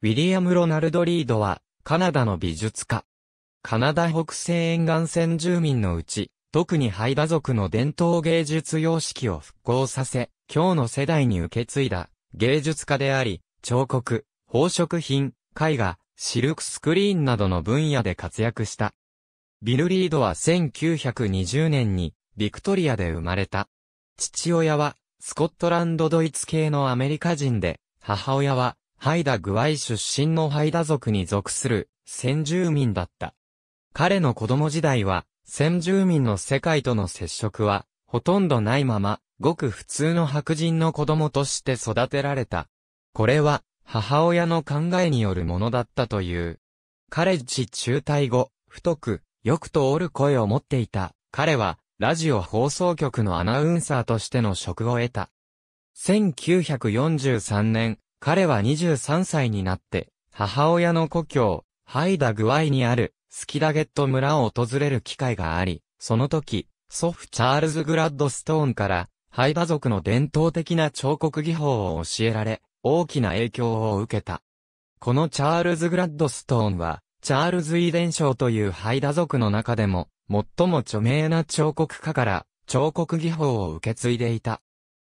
ウィリアム・ロナルド・リードは、カナダの美術家。カナダ北西沿岸線住民のうち、特にハイダ族の伝統芸術様式を復興させ、今日の世代に受け継いだ芸術家であり、彫刻、宝飾品、絵画、シルクスクリーンなどの分野で活躍した。ビル・リードは1920年にビクトリアで生まれた。父親はスコットランドドイツ系のアメリカ人で、母親はハイダグワイ出身のハイダ族に属する先住民だった。彼の子供時代は、先住民の世界との接触は、ほとんどないまま、ごく普通の白人の子供として育てられた。これは、母親の考えによるものだったという。カレッジ中退後、太く、よく通る声を持っていた。彼は、ラジオ放送局のアナウンサーとしての職を得た。1943年、彼は23歳になって、母親の故郷、ハイダグアイにある、スキダゲット村を訪れる機会があり、その時、祖父チャールズ・グラッドストーンから、ハイダ族の伝統的な彫刻技法を教えられ、大きな影響を受けた。このチャールズ・グラッドストーンは、チャールズ遺伝賞というハイダ族の中でも、最も著名な彫刻家から、彫刻技法を受け継いでいた。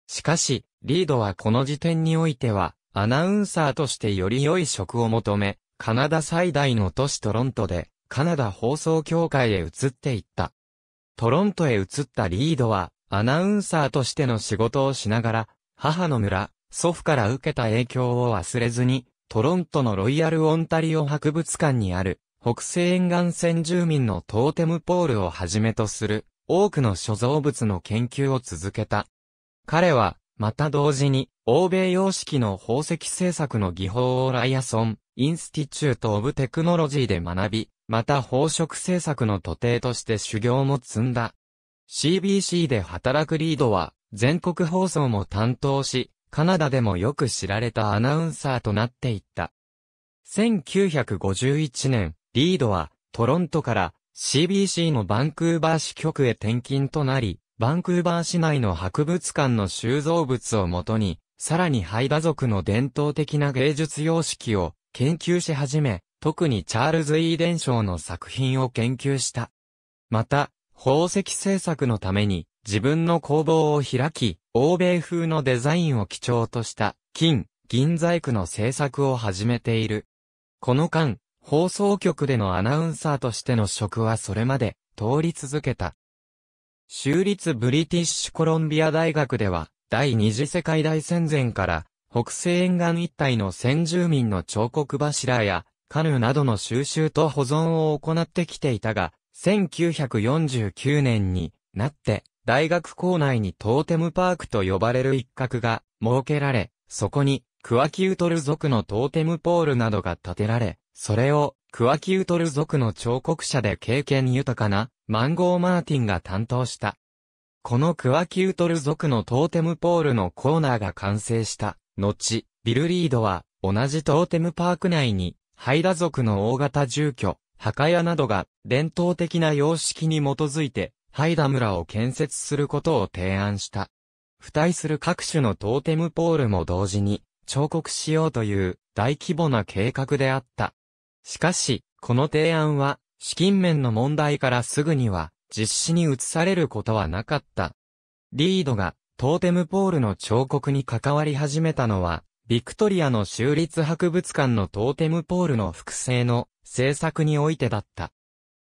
しかし、リードはこの時点においては、アナウンサーとしてより良い職を求め、カナダ最大の都市トロントで、カナダ放送協会へ移っていった。トロントへ移ったリードは、アナウンサーとしての仕事をしながら、母の村、祖父から受けた影響を忘れずに、トロントのロイヤル・オンタリオ博物館にある、北西沿岸線住民のトーテムポールをはじめとする、多くの所蔵物の研究を続けた。彼は、また同時に、欧米様式の宝石製作の技法をライアソン、インスティチュート・オブ・テクノロジーで学び、また宝飾製作の徒弟として修行も積んだ。CBC で働くリードは、全国放送も担当し、カナダでもよく知られたアナウンサーとなっていった。1951年、リードは、トロントから CBC のバンクーバー支局へ転勤となり、バンクーバー市内の博物館の収蔵物をもとに、さらにハイダ族の伝統的な芸術様式を研究し始め、特にチャールズ・イーデン賞の作品を研究した。また、宝石製作のために自分の工房を開き、欧米風のデザインを基調とした金、銀細工の制作を始めている。この間、放送局でのアナウンサーとしての職はそれまで通り続けた。州立ブリティッシュコロンビア大学では、第二次世界大戦前から、北西沿岸一帯の先住民の彫刻柱や、カヌーなどの収集と保存を行ってきていたが、1949年になって、大学構内にトーテムパークと呼ばれる一角が設けられ、そこに、クワキウトル族のトーテムポールなどが建てられ、それを、クワキウトル族の彫刻者で経験豊かな、マンゴー・マーティンが担当した。このクワキュートル族のトーテムポールのコーナーが完成した。後、ビル・リードは、同じトーテムパーク内に、ハイダ族の大型住居、墓屋などが、伝統的な様式に基づいて、ハイダ村を建設することを提案した。付帯する各種のトーテムポールも同時に、彫刻しようという、大規模な計画であった。しかし、この提案は、資金面の問題からすぐには実施に移されることはなかった。リードがトーテムポールの彫刻に関わり始めたのは、ビクトリアの州立博物館のトーテムポールの複製の制作においてだった。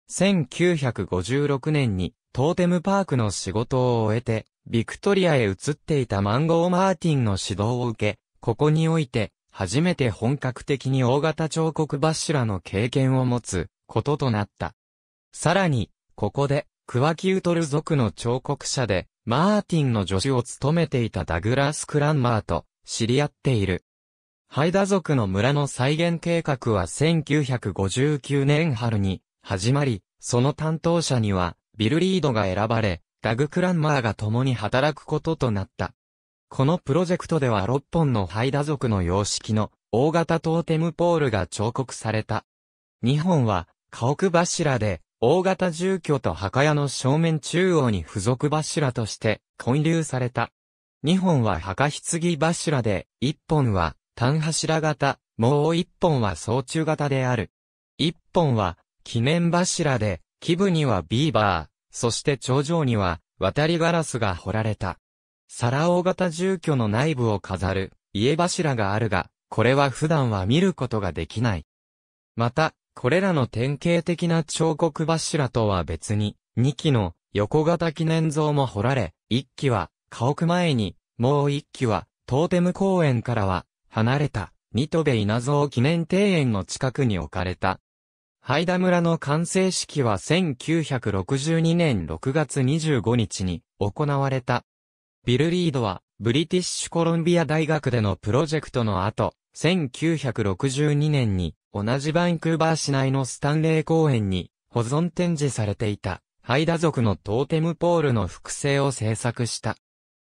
1956年にトーテムパークの仕事を終えて、ビクトリアへ移っていたマンゴー・マーティンの指導を受け、ここにおいて、初めて本格的に大型彫刻柱の経験を持つ、こととなった。さらに、ここで、クワキウトル族の彫刻者で、マーティンの助手を務めていたダグラス・クランマーと知り合っている。ハイダ族の村の再現計画は1959年春に始まり、その担当者にはビルリードが選ばれ、ダグ・クランマーが共に働くこととなった。このプロジェクトでは6本のハイダ族の様式の大型トーテムポールが彫刻された。2本は家屋柱で、大型住居と墓屋の正面中央に付属柱として混流された。二本は墓棺柱で、一本は単柱型、もう一本は総中型である。一本は記念柱で、基部にはビーバー、そして頂上には渡りガラスが掘られた。皿大型住居の内部を飾る家柱があるが、これは普段は見ることができない。また、これらの典型的な彫刻柱とは別に、2基の横型記念像も掘られ、1基は家屋前に、もう1基はトーテム公園からは離れた、ニトベ稲造記念庭園の近くに置かれた。ハイダ村の完成式は1962年6月25日に行われた。ビル・リードは、ブリティッシュコロンビア大学でのプロジェクトの後、1962年に同じバンクーバー市内のスタンレー公園に保存展示されていたハイダ族のトーテムポールの複製を制作した。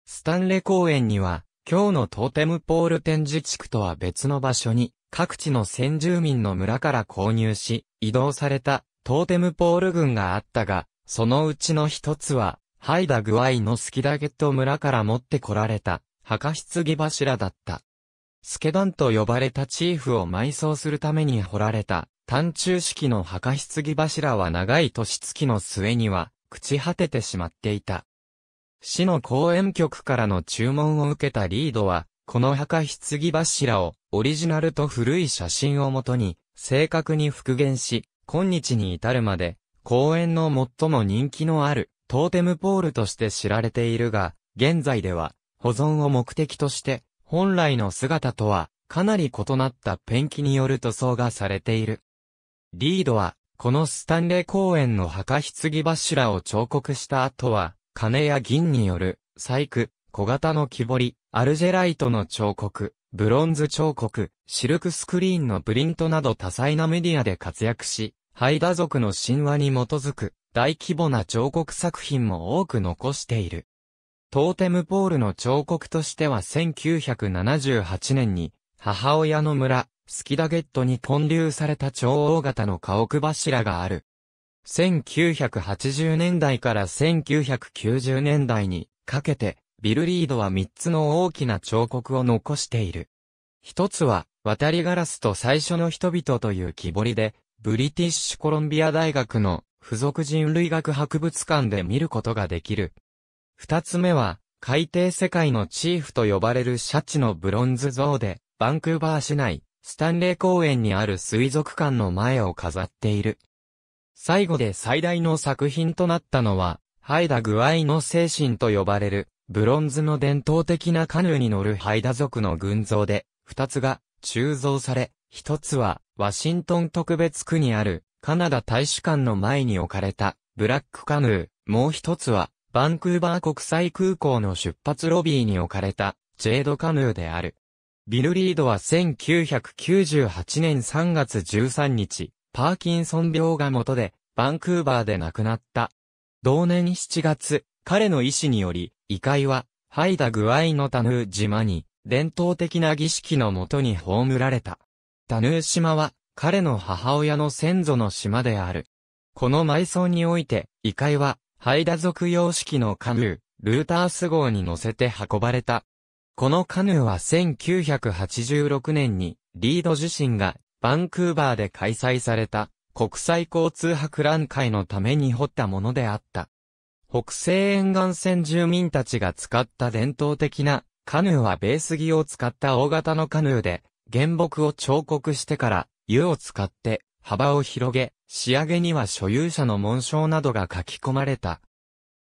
スタンレー公園には今日のトーテムポール展示地区とは別の場所に各地の先住民の村から購入し移動されたトーテムポール群があったがそのうちの一つはハイダ具合のスキダゲット村から持ってこられた墓棺柱だった。スケダンと呼ばれたチーフを埋葬するために掘られた、単柱式の墓棺柱は長い年月の末には、朽ち果ててしまっていた。市の公園局からの注文を受けたリードは、この墓棺柱をオリジナルと古い写真をもとに正確に復元し、今日に至るまで公園の最も人気のあるトーテムポールとして知られているが、現在では保存を目的として本来の姿とは、かなり異なったペンキによる塗装がされている。リードは、このスタンレー公園の墓棺柱を彫刻した後は、金や銀による、細工、小型の木彫り、アルジェライトの彫刻、ブロンズ彫刻、シルクスクリーンのプリントなど多彩なメディアで活躍し、ハイダ族の神話に基づく大規模な彫刻作品も多く残している。トーテムポールの彫刻としては1978年に、母親の村、スキダゲットに建立された超大型の家屋柱がある。1980年代から1990年代にかけて、ビルリードは3つの大きな彫刻を残している。一つは、渡りガラスと最初の人々という木彫りで、ブリティッシュコロンビア大学の付属人類学博物館で見ることができる。二つ目は、海底世界のチーフと呼ばれるシャチのブロンズ像で、バンクーバー市内、スタンレー公園にある水族館の前を飾っている。最後で最大の作品となったのは、ハイダ具合の精神と呼ばれる、ブロンズの伝統的なカヌーに乗るハイダ族の群像で、二つが鋳造され、一つは、ワシントン特別区にある、カナダ大使館の前に置かれた、ブラックカヌー、もう一つは、バンクーバー国際空港の出発ロビーに置かれた、ジェードカヌーである。ビル・リードは1998年3月13日、パーキンソン病が元で、バンクーバーで亡くなった。同年7月、彼の医師により、遺骸は、ハイダグアイのタヌー島に、伝統的な儀式のもとに葬られた。タヌー島は、彼の母親の先祖の島である。この埋葬において、遺骸は、ハイダ族様式のカヌー、ルータース号に乗せて運ばれた。このカヌーは1986年にリード自身がバンクーバーで開催された国際交通博覧会のために掘ったものであった。北西沿岸線住民たちが使った伝統的なカヌーはベース着を使った大型のカヌーで原木を彫刻してから湯を使って幅を広げ、仕上げには所有者の紋章などが書き込まれた。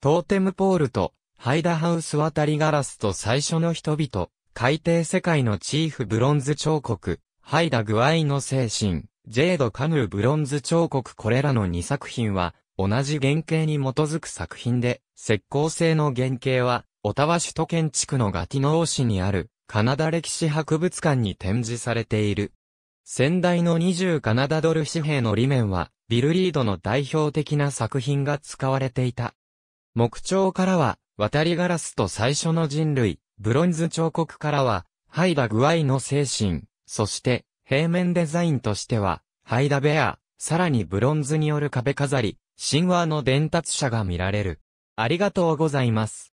トーテムポールと、ハイダハウス渡りガラスと最初の人々、海底世界のチーフブロンズ彫刻、ハイダ具合の精神、ジェードカヌーブロンズ彫刻これらの2作品は、同じ原型に基づく作品で、石膏製の原型は、オタワ首都建地区のガティノー市にある、カナダ歴史博物館に展示されている。先代の20カナダドル紙幣の裏面は、ビルリードの代表的な作品が使われていた。木彫からは、渡りガラスと最初の人類、ブロンズ彫刻からは、ハイダ・グアイの精神、そして、平面デザインとしては、ハイダ・ベア、さらにブロンズによる壁飾り、神話の伝達者が見られる。ありがとうございます。